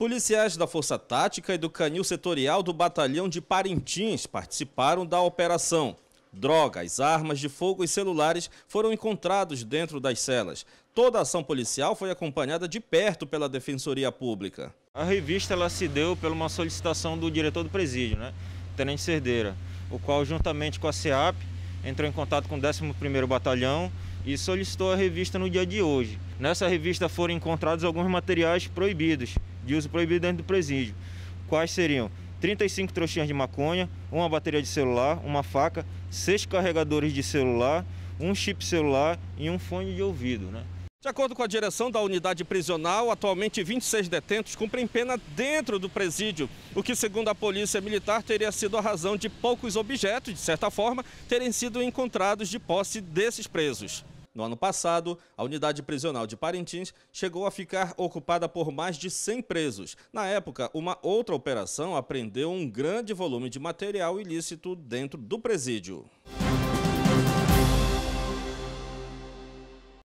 Policiais da Força Tática e do Canil Setorial do Batalhão de Parintins participaram da operação. Drogas, armas de fogo e celulares foram encontrados dentro das celas. Toda a ação policial foi acompanhada de perto pela Defensoria Pública. A revista ela se deu por uma solicitação do diretor do presídio, né? Tenente Cerdeira, o qual juntamente com a CEAP entrou em contato com o 11º Batalhão e solicitou a revista no dia de hoje. Nessa revista foram encontrados alguns materiais proibidos, de uso proibido dentro do presídio. Quais seriam? 35 trouxinhas de maconha, uma bateria de celular, uma faca, seis carregadores de celular, um chip celular e um fone de ouvido. Né? De acordo com a direção da unidade prisional, atualmente 26 detentos cumprem pena dentro do presídio, o que, segundo a polícia militar, teria sido a razão de poucos objetos, de certa forma, terem sido encontrados de posse desses presos. No ano passado, a unidade prisional de Parintins chegou a ficar ocupada por mais de 100 presos. Na época, uma outra operação apreendeu um grande volume de material ilícito dentro do presídio.